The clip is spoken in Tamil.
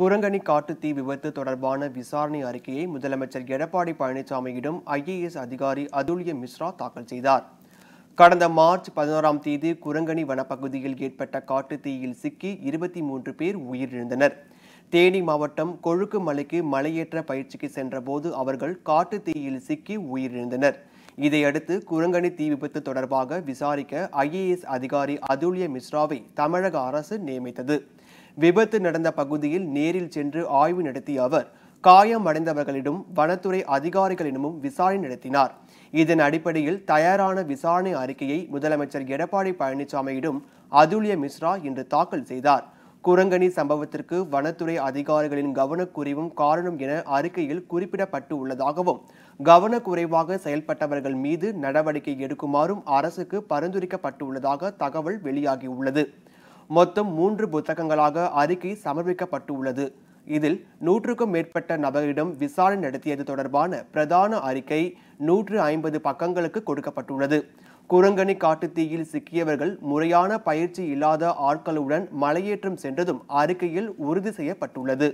குரங்கணி காட்டு தீ விபத்து தொடர்பான விசாரணை அறிக்கையை முதலமைச்சர் எடப்பாடி பழனிசாமியிடம் ஐஏஎஸ் அதிகாரி அதுல்ய மிஸ்ரா தாக்கல் செய்தார் கடந்த மார்ச் பதினோராம் தேதி குரங்கணி வனப்பகுதியில் ஏற்பட்ட காட்டு தீயில் சிக்கி இருபத்தி மூன்று பேர் உயிரிழந்தனர் தேனி மாவட்டம் கொழுக்கு மலைக்கு மலையேற்ற பயிற்சிக்கு சென்றபோது அவர்கள் காட்டு தீயில் சிக்கி உயிரிழந்தனர் இதையடுத்து குரங்கணி தீ விபத்து தொடர்பாக விசாரிக்க ஐஏஎஸ் அதிகாரி அதுல்ய மிஸ்ராவை தமிழக அரசு நியமித்தது விபத்து நடந்த பகுதியில் நேரில் சென்று ஆய்வு நடத்திய அவர் காயம் அடைந்தவர்களிடம் வனத்துறை அதிகாரிகளிடமும் விசாரணை நடத்தினார் இதன் அடிப்படையில் தயாரான விசாரணை அறிக்கையை முதலமைச்சர் எடப்பாடி பழனிசாமியிடம் அதுல்ய மிஸ்ரா இன்று தாக்கல் செய்தார் குரங்கணி சம்பவத்திற்கு வனத்துறை அதிகாரிகளின் கவனக்குறைவும் காரணம் என அறிக்கையில் குறிப்பிடப்பட்டு உள்ளதாகவும் கவனக்குறைவாக செயல்பட்டவர்கள் மீது நடவடிக்கை எடுக்குமாறும் அரசுக்கு பரிந்துரைக்கப்பட்டுள்ளதாக தகவல் வெளியாகியுள்ளது மொத்தம் மூன்று புத்தகங்களாக அறிக்கை சமர்ப்பிக்கப்பட்டுள்ளது இதில் நூற்றுக்கும் மேற்பட்ட நபரிடம் விசாரணை நடத்தியது தொடர்பான பிரதான அறிக்கை நூற்று ஐம்பது பக்கங்களுக்கு கொடுக்கப்பட்டுள்ளது குரங்கணி காட்டுத்தீயில் சிக்கியவர்கள் முறையான பயிற்சி இல்லாத ஆட்களுடன் மலையேற்றம் சென்றதும் அறிக்கையில் உறுதி செய்யப்பட்டுள்ளது